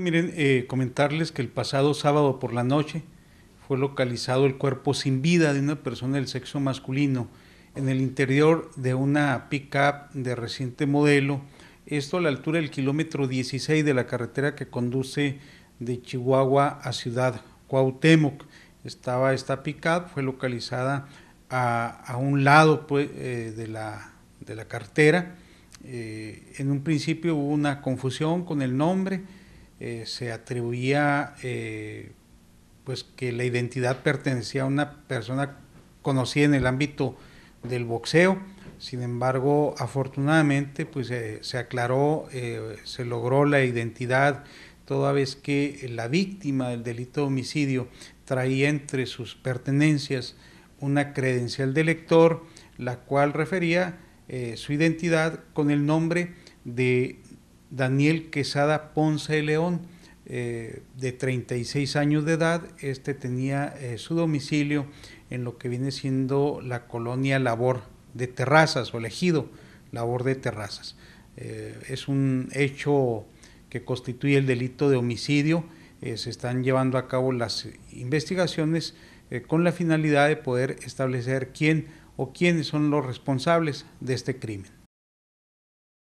Miren, eh, comentarles que el pasado sábado por la noche fue localizado el cuerpo sin vida de una persona del sexo masculino en el interior de una pickup de reciente modelo, esto a la altura del kilómetro 16 de la carretera que conduce de Chihuahua a Ciudad Cuauhtémoc. Estaba esta pickup. fue localizada a, un lado pues, eh, de, la, de, carretera. Eh, en un principio hubo una confusión con el nombre, eh, se atribuía eh, pues que la identidad pertenecía a una persona conocida en el ámbito del boxeo. Sin embargo, afortunadamente, pues eh, se aclaró, se logró la identidad, toda vez que la víctima del delito de homicidio traía entre sus pertenencias una credencial de lector, la cual refería su identidad con el nombre de Daniel Quesada Ponce eh, de León, de 36 años de edad. Este tenía eh, su domicilio en lo que viene siendo la colonia Labor de Terrazas o elegido Labor de Terrazas. Eh, es un hecho que constituye el delito de homicidio. se están llevando a cabo las investigaciones con la finalidad de poder establecer quién o quiénes son los responsables de este crimen.